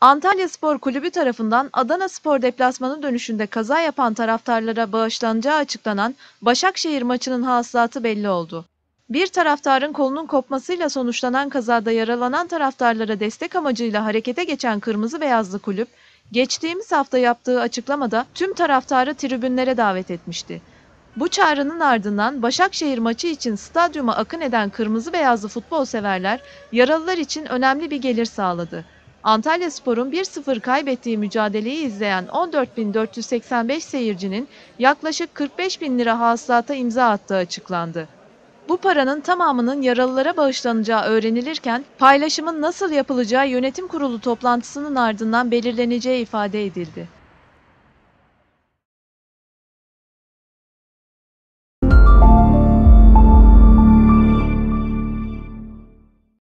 Antalya Spor Kulübü tarafından Adana Spor deplasmanı dönüşünde kaza yapan taraftarlara bağışlanacağı açıklanan Başakşehir maçının hasılatı belli oldu. Bir taraftarın kolunun kopmasıyla sonuçlanan kazada yaralanan taraftarlara destek amacıyla harekete geçen Kırmızı Beyazlı Kulüp, geçtiğimiz hafta yaptığı açıklamada tüm taraftarı tribünlere davet etmişti. Bu çağrının ardından Başakşehir maçı için stadyuma akın eden kırmızı beyazlı futbol severler yaralılar için önemli bir gelir sağladı. Antalya Spor'un 1-0 kaybettiği mücadeleyi izleyen 14.485 seyircinin yaklaşık 45 bin lira hasılata imza attığı açıklandı. Bu paranın tamamının yaralılara bağışlanacağı öğrenilirken paylaşımın nasıl yapılacağı yönetim kurulu toplantısının ardından belirleneceği ifade edildi.